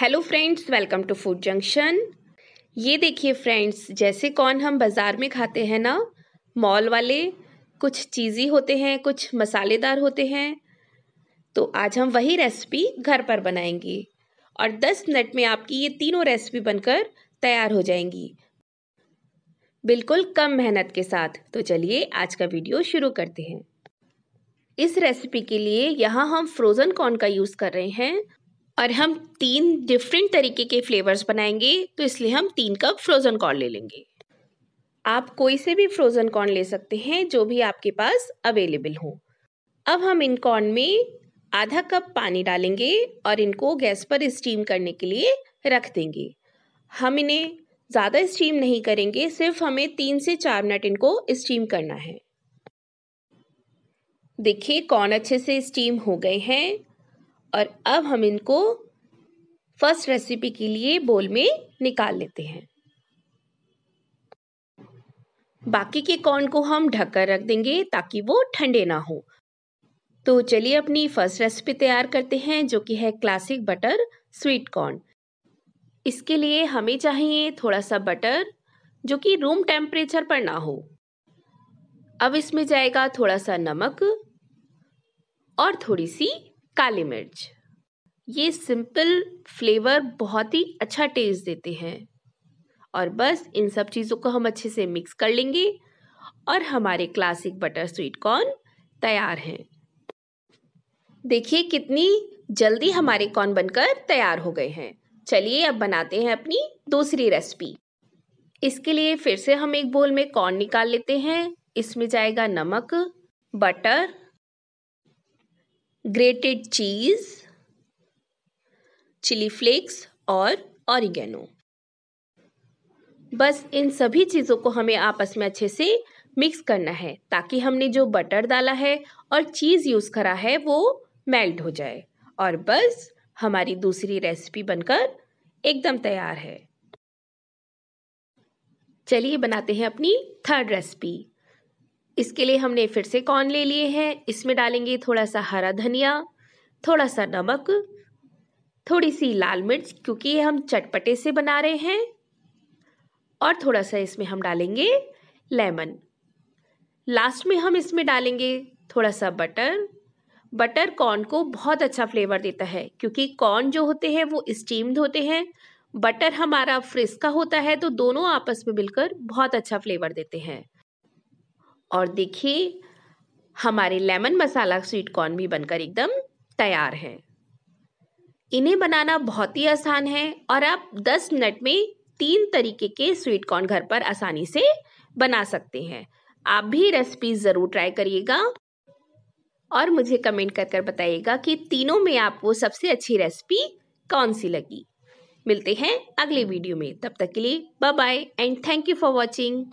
hello friends welcome to Food Junction ये देखिए friends जैसे कौन हम बाज़ार में खाते हैं ना मॉल वाले कुछ चीज़ी होते हैं कुछ मसालेदार होते हैं तो आज हम वही रेसिपी घर पर बनाएंगे और 10 मिनट में आपकी ये तीनों रेसिपी बनकर तैयार हो जाएंगी बिल्कुल कम मेहनत के साथ तो चलिए आज का वीडियो शुरू करते हैं इस रेसिपी के लिए यहाँ हम फ्रोज़न कॉर्न का यूज़ कर रहे हैं और हम तीन डिफरेंट तरीके के फ्लेवर्स बनाएंगे तो इसलिए हम तीन कप फ्रोज़न कॉर्न ले लेंगे आप कोई से भी फ्रोज़न कॉर्न ले सकते हैं जो भी आपके पास अवेलेबल हो अब हम इन कॉर्न में आधा कप पानी डालेंगे और इनको गैस पर स्टीम करने के लिए रख देंगे हम इन्हें ज़्यादा स्टीम नहीं करेंगे सिर्फ हमें तीन से चार मिनट इनको स्टीम करना है देखिए कॉर्न अच्छे से स्टीम हो गए हैं और अब हम इनको फर्स्ट रेसिपी के लिए बोल में निकाल लेते हैं बाकी के कॉर्न को हम ढककर रख देंगे ताकि वो ठंडे ना हो तो चलिए अपनी फर्स्ट रेसिपी तैयार करते हैं जो कि है क्लासिक बटर स्वीट कॉर्न इसके लिए हमें चाहिए थोड़ा सा बटर जो कि रूम टेम्परेचर पर ना हो अब इसमें जाएगा थोड़ा सा नमक और थोड़ी सी काली मिर्च ये सिंपल फ्लेवर बहुत ही अच्छा टेस्ट देते हैं और बस इन सब चीज़ों को हम अच्छे से मिक्स कर लेंगे और हमारे क्लासिक बटर स्वीट कॉर्न तैयार हैं देखिए कितनी जल्दी हमारे कॉर्न बनकर तैयार हो गए हैं चलिए अब बनाते हैं अपनी दूसरी रेसिपी इसके लिए फिर से हम एक बोल में कॉर्न निकाल लेते हैं इसमें जाएगा नमक butter grated cheese chilli flakes और ऑरिगेनो बस इन सभी चीज़ों को हमें आपस में अच्छे से मिक्स करना है ताकि हमने जो बटर डाला है और चीज़ यूज़ करा है वो मेल्ट हो जाए और बस हमारी दूसरी रेसिपी बनकर एकदम तैयार है चलिए बनाते हैं अपनी थर्ड रेसिपी इसके लिए हमने फिर से कॉर्न ले लिए हैं इसमें डालेंगे थोड़ा सा हरा धनिया थोड़ा सा नमक थोड़ी सी लाल मिर्च क्योंकि ये हम चटपटे से बना रहे हैं और थोड़ा सा इसमें हम डालेंगे लेमन लास्ट में हम इसमें डालेंगे थोड़ा सा बटर बटर कॉर्न को बहुत अच्छा फ्लेवर देता है क्योंकि कॉर्न जो होते हैं वो स्टीम्ड होते हैं बटर हमारा फ्रिज का होता है तो दोनों आपस में मिलकर बहुत अच्छा फ्लेवर देते हैं और देखिए हमारे लेमन मसाला स्वीट कॉर्न भी बनकर एकदम तैयार है इन्हें बनाना बहुत ही आसान है और आप 10 मिनट में तीन तरीके के स्वीट कॉर्न घर पर आसानी से बना सकते हैं आप भी रेसिपी ज़रूर ट्राई करिएगा और मुझे कमेंट कर कर बताइएगा कि तीनों में आपको सबसे अच्छी रेसिपी कौन सी लगी मिलते हैं अगले वीडियो में तब तक के लिए bye bye and thank you for watching